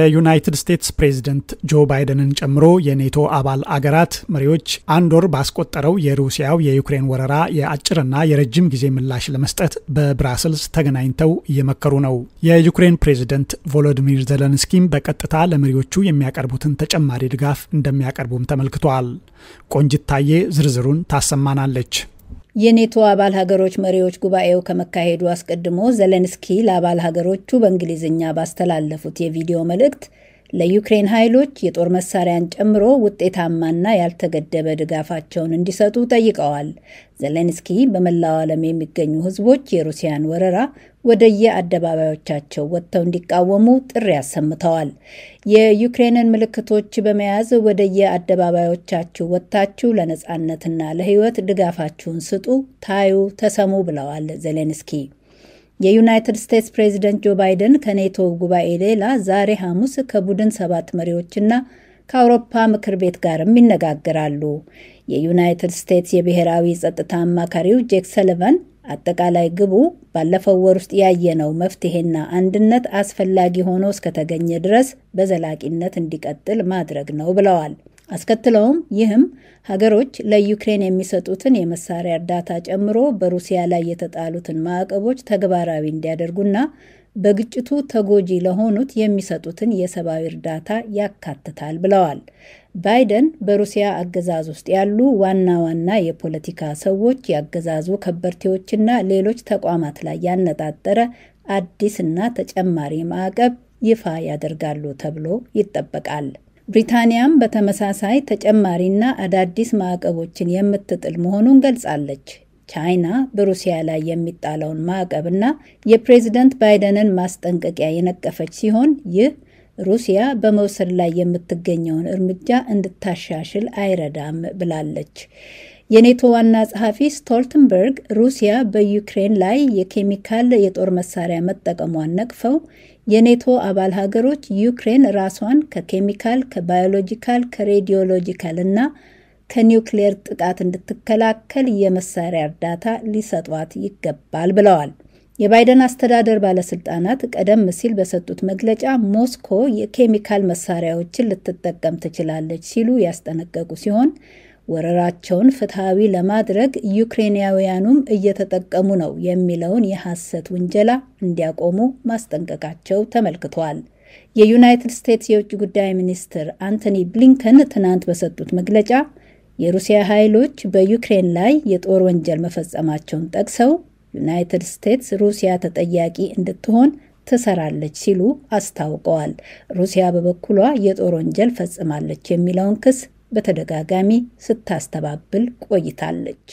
የዩናይትድ ስቴትስ ፕሬዝደንት ጆ ባይደንን ጨምሮ የኔቶ አባል አገራት መሪዎች አንድ ወር ባስቆጠረው የሩሲያው የዩክሬን ወረራ የአጭርና የረጅም ጊዜ ምላሽ ለመስጠት በብራስልስ ተገናኝተው እየመከሩ ነው። የዩክሬን ፕሬዝደንት ቮሎዲሚር ዘለንስኪም በቀጥታ ለመሪዎቹ የሚያቀርቡትን ተጨማሪ ድጋፍ እንደሚያቀርቡም ተመልክቷል። ቆንጅት ታዬ ዝርዝሩን ታሰማናለች። የኔቶ አባል ሀገሮች መሪዎች ጉባኤው ከመካሄዱ አስቀድሞ ዘለንስኪ ለአባል ሀገሮቹ በእንግሊዝኛ ባስተላለፉት የቪዲዮ መልእክት ለዩክሬን ኃይሎች የጦር መሳሪያን ጨምሮ ውጤታማና ያልተገደበ ድጋፋቸውን እንዲሰጡ ጠይቀዋል። ዘሌንስኪ በመላው ዓለም የሚገኙ ህዝቦች የሩሲያን ወረራ ወደየ አደባባዮቻቸው ወጥተው እንዲቃወሙ ጥሪ አሰምተዋል። የዩክሬንን ምልክቶች በመያዝ ወደየ አደባባዮቻችሁ ወጥታችሁ ለነጻነትና ለህይወት ድጋፋችሁን ስጡ፣ ታዩ፣ ተሰሙ ብለዋል ዘሌንስኪ። የዩናይትድ ስቴትስ ፕሬዚደንት ጆ ባይደን ከኔቶ ጉባኤ ሌላ ዛሬ ሐሙስ ከቡድን ሰባት መሪዎችና ከአውሮፓ ምክር ቤት ጋርም ይነጋገራሉ። የዩናይትድ ስቴትስ የብሔራዊ ጸጥታ አማካሪው ጄክ ሰሊቫን አጠቃላይ ግቡ ባለፈው ወር ውስጥ ያየነው መፍትሄና አንድነት አስፈላጊ ሆኖ እስከተገኘ ድረስ በዘላቂነት እንዲቀጥል ማድረግ ነው ብለዋል። አስከትለውም ይህም ሀገሮች ለዩክሬን የሚሰጡትን የመሳሪያ እርዳታ ጨምሮ በሩሲያ ላይ የተጣሉትን ማዕቀቦች ተግባራዊ እንዲያደርጉና በግጭቱ ተጎጂ ለሆኑት የሚሰጡትን የሰብአዊ እርዳታ ያካትታል ብለዋል። ባይደን በሩሲያ አገዛዝ ውስጥ ያሉ ዋና ዋና የፖለቲካ ሰዎች፣ የአገዛዙ ከበርቴዎችና ሌሎች ተቋማት ላይ ያነጣጠረ አዲስና ተጨማሪ ማዕቀብ ይፋ ያደርጋሉ ተብሎ ይጠበቃል። ብሪታንያም በተመሳሳይ ተጨማሪና አዳዲስ ማዕቀቦችን የምትጥል መሆኑን ገልጻለች። ቻይና በሩሲያ ላይ የሚጣለውን ማዕቀብና የፕሬዝደንት ባይደንን ማስጠንቀቂያ የነቀፈች ሲሆን ይህ ሩሲያ በመውሰድ ላይ የምትገኘውን እርምጃ እንድታሻሽል አይረዳም ብላለች። የኔቶ ዋና ጸሐፊ ስቶልተንበርግ ሩሲያ በዩክሬን ላይ የኬሚካል የጦር መሳሪያ መጠቀሟን ነቅፈው የኔቶ አባል ሀገሮች ዩክሬን ራሷን ከኬሚካል፣ ከባዮሎጂካል፣ ከሬዲዮሎጂካል እና ከኒውክሌር ጥቃት እንድትከላከል የመሳሪያ እርዳታ ሊሰጧት ይገባል ብለዋል። የባይደን አስተዳደር ባለስልጣናት ቀደም ሲል በሰጡት መግለጫ ሞስኮ የኬሚካል መሳሪያዎችን ልትጠቀም ትችላለች ሲሉ ያስጠነቀቁ ሲሆን ወረራቸውን ፍትሐዊ ለማድረግ ዩክሬንያውያኑም እየተጠቀሙ ነው የሚለውን የሐሰት ውንጀላ እንዲያቆሙ ማስጠንቀቃቸው ተመልክቷል። የዩናይትድ ስቴትስ የውጭ ጉዳይ ሚኒስትር አንቶኒ ብሊንከን ትናንት በሰጡት መግለጫ የሩሲያ ኃይሎች በዩክሬን ላይ የጦር ወንጀል መፈጸማቸውን ጠቅሰው ዩናይትድ ስቴትስ ሩሲያ ተጠያቂ እንድትሆን ትሰራለች ሲሉ አስታውቀዋል። ሩሲያ በበኩሏ የጦር ወንጀል ፈጽማለች የሚለውን ክስ በተደጋጋሚ ስታስተባብል ቆይታለች።